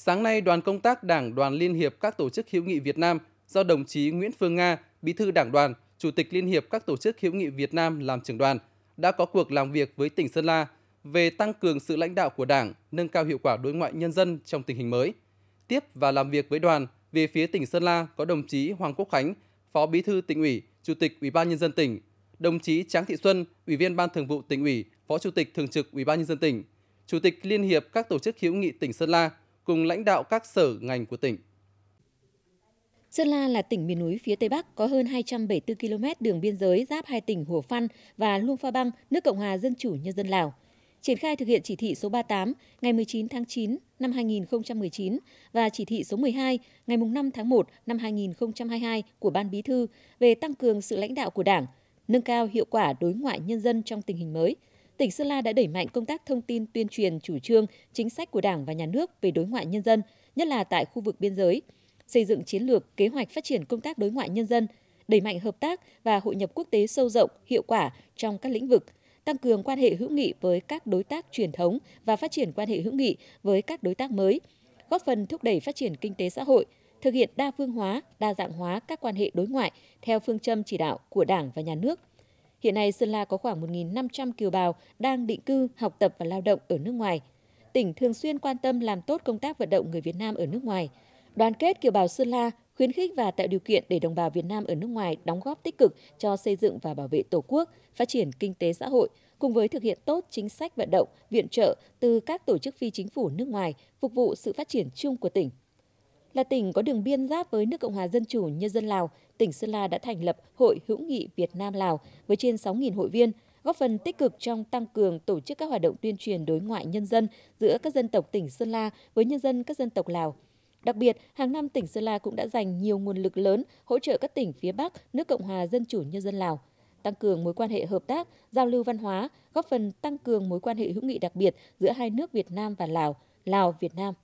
Sáng nay, đoàn công tác Đảng đoàn Liên hiệp các tổ chức hữu nghị Việt Nam do đồng chí Nguyễn Phương Nga, Bí thư Đảng đoàn, Chủ tịch Liên hiệp các tổ chức hữu nghị Việt Nam làm trưởng đoàn đã có cuộc làm việc với tỉnh Sơn La về tăng cường sự lãnh đạo của Đảng, nâng cao hiệu quả đối ngoại nhân dân trong tình hình mới. Tiếp và làm việc với đoàn, về phía tỉnh Sơn La có đồng chí Hoàng Quốc Khánh, Phó Bí thư tỉnh ủy, Chủ tịch Ủy ban nhân dân tỉnh, đồng chí Tráng Thị Xuân, Ủy viên Ban Thường vụ tỉnh ủy, Phó Chủ tịch Thường trực Ủy ban nhân dân tỉnh, Chủ tịch Liên hiệp các tổ chức hữu nghị tỉnh Sơn La, cùng lãnh đạo các sở ngành của tỉnh. Sơn La là tỉnh miền núi phía Tây Bắc có hơn 274 km đường biên giới giáp hai tỉnh Hủa Phăn và Luông Pha Băng nước Cộng hòa Dân chủ Nhân dân Lào. Triển khai thực hiện chỉ thị số 38 ngày 19 tháng 9 năm 2019 và chỉ thị số 12 ngày 5 tháng 1 năm 2022 của Ban Bí thư về tăng cường sự lãnh đạo của Đảng, nâng cao hiệu quả đối ngoại nhân dân trong tình hình mới – tỉnh Sơn La đã đẩy mạnh công tác thông tin tuyên truyền chủ trương, chính sách của Đảng và Nhà nước về đối ngoại nhân dân, nhất là tại khu vực biên giới, xây dựng chiến lược, kế hoạch phát triển công tác đối ngoại nhân dân, đẩy mạnh hợp tác và hội nhập quốc tế sâu rộng, hiệu quả trong các lĩnh vực, tăng cường quan hệ hữu nghị với các đối tác truyền thống và phát triển quan hệ hữu nghị với các đối tác mới, góp phần thúc đẩy phát triển kinh tế xã hội, thực hiện đa phương hóa, đa dạng hóa các quan hệ đối ngoại theo phương châm chỉ đạo của Đảng và Nhà nước – Hiện nay Sơn La có khoảng 1.500 kiều bào đang định cư, học tập và lao động ở nước ngoài. Tỉnh thường xuyên quan tâm làm tốt công tác vận động người Việt Nam ở nước ngoài. Đoàn kết kiều bào Sơn La khuyến khích và tạo điều kiện để đồng bào Việt Nam ở nước ngoài đóng góp tích cực cho xây dựng và bảo vệ Tổ quốc, phát triển kinh tế xã hội, cùng với thực hiện tốt chính sách vận động, viện trợ từ các tổ chức phi chính phủ nước ngoài, phục vụ sự phát triển chung của tỉnh. Là tỉnh có đường biên giáp với nước Cộng hòa Dân chủ Nhân dân Lào, tỉnh Sơn La đã thành lập Hội hữu nghị Việt Nam-Lào với trên 6.000 hội viên, góp phần tích cực trong tăng cường tổ chức các hoạt động tuyên truyền đối ngoại nhân dân giữa các dân tộc tỉnh Sơn La với nhân dân các dân tộc Lào. Đặc biệt, hàng năm tỉnh Sơn La cũng đã dành nhiều nguồn lực lớn hỗ trợ các tỉnh phía Bắc nước Cộng hòa Dân chủ Nhân dân Lào tăng cường mối quan hệ hợp tác, giao lưu văn hóa, góp phần tăng cường mối quan hệ hữu nghị đặc biệt giữa hai nước Việt Nam và Lào, Lào Việt Nam.